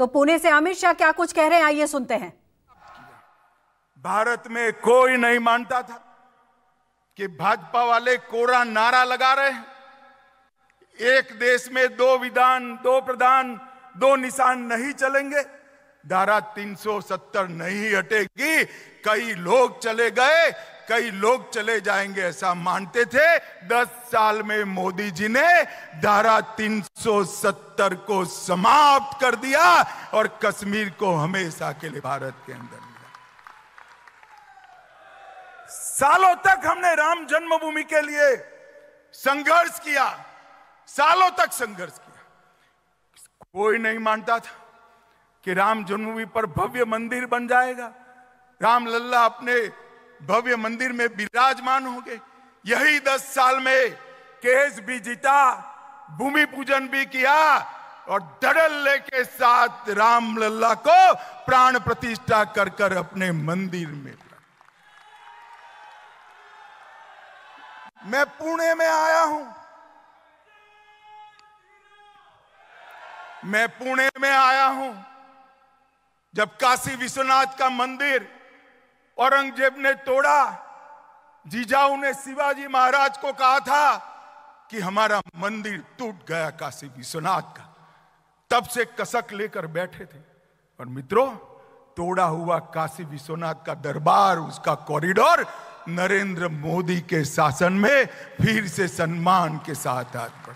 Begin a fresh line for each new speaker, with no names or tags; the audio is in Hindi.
तो पुणे से अमित शाह क्या कुछ कह रहे हैं आइए सुनते हैं
भारत में कोई नहीं मानता था कि भाजपा वाले कोरा नारा लगा रहे हैं एक देश में दो विधान दो प्रधान दो निशान नहीं चलेंगे धारा 370 नहीं हटेगी कई लोग चले गए कई लोग चले जाएंगे ऐसा मानते थे दस साल में मोदी जी ने धारा 370 को समाप्त कर दिया और कश्मीर को हमेशा के लिए भारत के अंदर सालों तक हमने राम जन्मभूमि के लिए संघर्ष किया सालों तक संघर्ष किया कोई नहीं मानता था कि राम जन्मभूमि पर भव्य मंदिर बन जाएगा राम लल्ला अपने भव्य मंदिर में विराजमान होंगे यही दस साल में केस भी जीता भूमि पूजन भी किया और धड़ल्ले के साथ राम लल्ला को प्राण प्रतिष्ठा कर कर अपने मंदिर में मैं पुणे में आया हूं मैं पुणे में आया हूं जब काशी विश्वनाथ का मंदिर औरंगजेब ने तोड़ा जीजाऊ ने शिवाजी महाराज को कहा था कि हमारा मंदिर टूट गया काशी विश्वनाथ का तब से कसक लेकर बैठे थे और मित्रों तोड़ा हुआ काशी विश्वनाथ का दरबार उसका कॉरिडोर नरेंद्र मोदी के शासन में फिर से सम्मान के साथ आता